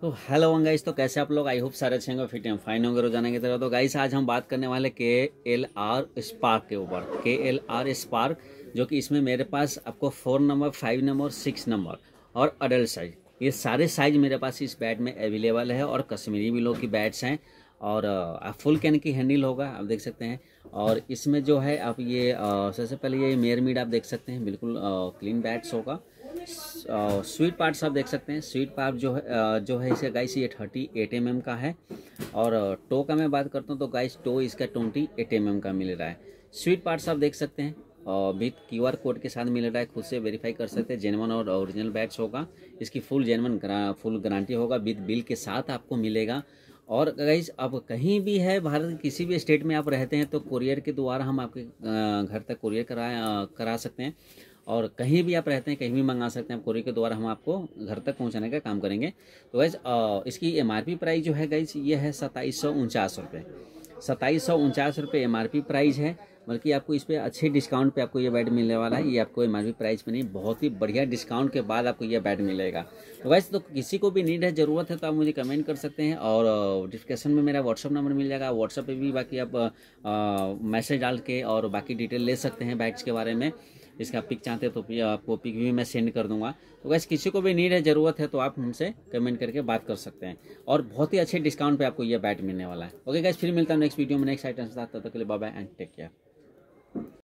तो hello one guys तो कैसे आप लोग आई होप सारे अच्छे होंगे फिट हैं फाइन होंगे रोजाना की तरह तो गाइस आज हम बात करने वाले के एल आर स्पार्क के ऊपर के एल आर स्पार्क जो कि इसमें मेरे पास आपको four number five number six number और अडल्ट साइज ये सारे साइज मेरे पास इस बैट में अवेलेबल है और कश्मीरी भी लोग की बैट्स हैं और आप फुल कैन की हैंडल होगा आप देख सकते हैं और इसमें जो है आप ये सबसे पहले ये मेयर मीड आप देख सकते हैं बिल्कुल क्लीन बैट्स होगा स्वीट पार्ट्स आप देख सकते हैं स्वीट पार्ट जो है जो है इसे गाइस ये थर्टी एट एम एम का है और टो का मैं बात करता हूँ तो गाइस टो इसका ट्वेंटी एट एम एम का मिल रहा है स्वीट पार्ट्स आप देख सकते हैं विथ क्यू आर कोड के साथ मिल रहा है खुद से वेरीफाई कर सकते हैं जेनवन और ओरिजिनल बैच होगा इसकी फुल जेनवन ग्रा, फुल गारंटी होगा विथ बिल के साथ आपको मिलेगा और गाइज अब कहीं भी है भारत किसी भी स्टेट में आप रहते हैं तो कुरियर के द्वारा हम आपके घर तक कुरियर करा करा सकते हैं और कहीं भी आप रहते हैं कहीं भी मंगा सकते हैं आप कोरियर के द्वारा हम आपको घर तक पहुंचाने का काम करेंगे तो वैस इसकी एम प्राइस जो है गैज ये है सत्ताईस सौ उनचास रुपये सत्ताईस सौ उनचास रुपये एम प्राइस है बल्कि आपको इस पर अच्छे डिस्काउंट पे आपको ये बैड मिलने वाला है ये आपको एम प्राइस में नहीं बहुत ही बढ़िया डिस्काउंट के बाद आपको ये बैड मिलेगा तो वैसे तो किसी को भी नीड है ज़रूरत है तो आप मुझे कमेंट कर सकते हैं और डिस्क्रिप्शन में मेरा व्हाट्सअप नंबर मिल जाएगा व्हाट्सअप पर भी बाकी आप मैसेज डाल के और बाकी डिटेल ले सकते हैं बैड्स के बारे में इसका पिक चाहते हैं तो आपको पिक भी मैं सेंड कर दूंगा तो वैसे किसी को भी नीड है ज़रूरत है तो आप हमसे कमेंट करके बात कर सकते हैं और बहुत ही अच्छे डिस्काउंट पे आपको यह बैट मिलने वाला है ओके गैस फिर मिलता है नेक्स्ट वीडियो में नेक्स्ट आइटम के साथ तब तक के लिए बाय एंड टेक केयर